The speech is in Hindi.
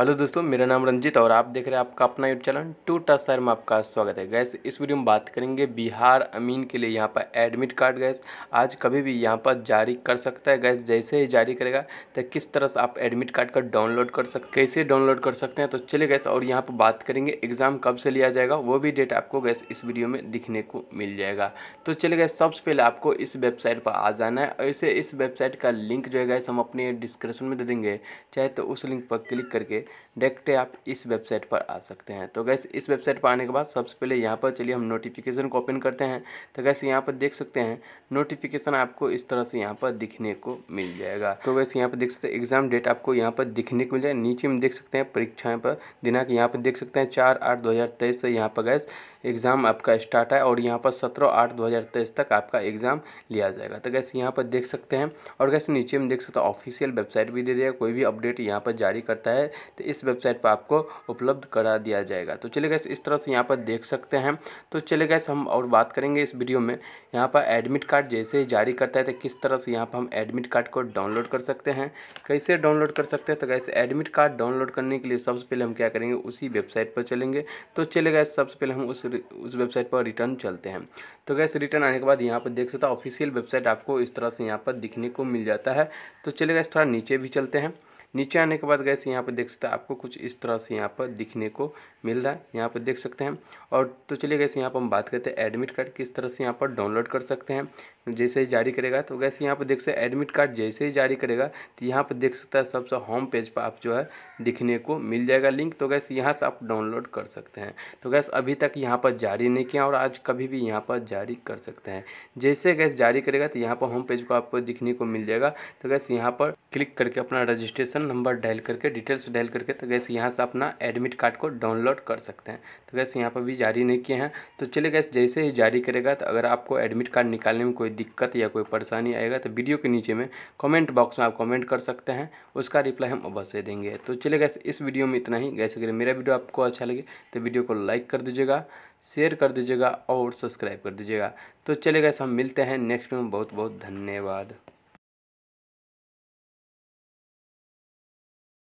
हेलो दोस्तों मेरा नाम रंजीत और आप देख रहे हैं आपका अपना यूट्यूब चैनल टू टच शहर में आपका स्वागत है गैस इस वीडियो में बात करेंगे बिहार अमीन के लिए यहाँ पर एडमिट कार्ड गैस आज कभी भी यहाँ पर जारी कर सकता है गैस जैसे ही जारी करेगा तो किस तरह से आप एडमिट कार्ड का डाउनलोड कर सक कैसे डाउनलोड कर सकते हैं तो चले गैस और यहाँ पर बात करेंगे एग्ज़ाम कब से लिया जाएगा वो भी डेट आपको गैस इस वीडियो में दिखने को मिल जाएगा तो चले गए सबसे पहले आपको इस वेबसाइट पर आ जाना है ऐसे इस वेबसाइट का लिंक जो है गैस हम अपने डिस्क्रिप्शन में दे देंगे चाहे तो उस लिंक पर क्लिक करके डायरेक्ट आप इस वेबसाइट पर आ सकते हैं तो गैस इस वेबसाइट पर आने के बाद सबसे पहले यहाँ पर चलिए हम नोटिफिकेशन को ओपन करते हैं तो गैस यहाँ पर देख सकते हैं नोटिफिकेशन आपको इस तरह से यहाँ पर दिखने को मिल जाएगा तो वैसे यहाँ पर देख सकते हैं एग्जाम डेट आपको यहाँ पर दिखने को मिल जाएगा नीचे हम देख सकते हैं परीक्षाएँ पर दिनांक यहाँ पर देख सकते हैं चार आठ दो से यहाँ पर गैस एग्ज़ाम आपका स्टार्ट है और यहाँ पर सत्रह आठ दो हज़ार तेईस तक आपका एग्ज़ाम लिया जाएगा तो गैस यहाँ पर देख सकते हैं और गैस नीचे हम देख सकते हैं ऑफिशियल वेबसाइट भी दे दिया कोई भी अपडेट यहाँ पर जारी करता है तो इस वेबसाइट पर आपको उपलब्ध करा दिया जाएगा तो चले गए इस तरह से यहाँ पर देख सकते हैं तो चले गए हम और बात करेंगे इस वीडियो में यहाँ पर एडमिट कार्ड जैसे ही जारी करता है तो किस तरह से यहाँ पर हम एडमिट कार्ड को डाउनलोड कर सकते हैं कैसे डाउनलोड कर सकते हैं तो कैसे एडमिट कार्ड डाउनलोड करने के लिए सबसे पहले हम क्या करेंगे उसी वेबसाइट पर चलेंगे तो चले गए सबसे पहले हम उस उस वेबसाइट पर रिटर्न चलते हैं तो गैस रिटर्न आने के बाद यहाँ पर देख सकते हैं ऑफिशियल वेबसाइट आपको इस तरह से यहाँ पर दिखने को मिल जाता है तो चले गए थोड़ा नीचे भी चलते हैं नीचे आने के बाद गैस यहाँ पर देख सकते हैं आपको कुछ इस तरह से यहाँ पर दिखने को मिल रहा है यहाँ पर देख सकते हैं और तो चलिए गैस यहाँ पर हम बात करते हैं एडमिट कार्ड किस तरह से यहाँ पर डाउनलोड कर सकते हैं जैसे ही जारी करेगा तो गैस यहाँ पर देख सकते एडमिट कार्ड जैसे ही जारी करेगा तो यहाँ पर देख सकता है सबसे होम पेज पर आप जो है दिखने को मिल जाएगा लिंक तो गैस यहाँ से आप डाउनलोड कर सकते हैं तो गैस अभी तक यहाँ पर जारी नहीं किया और आज कभी भी यहाँ पर जारी कर सकते हैं जैसे गैस जारी करेगा तो यहाँ पर होम पेज को आपको दिखने को मिल जाएगा तो गैस यहाँ पर क्लिक करके अपना रजिस्ट्रेशन नंबर डायल करके डिटेल्स डायल करके तो गैस यहाँ से अपना एडमिट कार्ड को डाउनलोड कर सकते हैं तो गैस यहाँ पर भी जारी नहीं किए हैं तो चलिए गैस जैसे ही जारी करेगा तो अगर आपको एडमिट कार्ड निकालने में कोई कोई दिक्कत या कोई परेशानी आएगा तो वीडियो के नीचे में कमेंट बॉक्स में आप कमेंट कर सकते हैं उसका रिप्लाई हम अवश्य देंगे तो चलिए गैस इस वीडियो में इतना ही गैस अगर मेरा वीडियो आपको अच्छा लगे तो वीडियो को लाइक कर दीजिएगा शेयर कर दीजिएगा और सब्सक्राइब कर दीजिएगा तो चलिए गैस हम मिलते हैं नेक्स्ट में बहुत बहुत धन्यवाद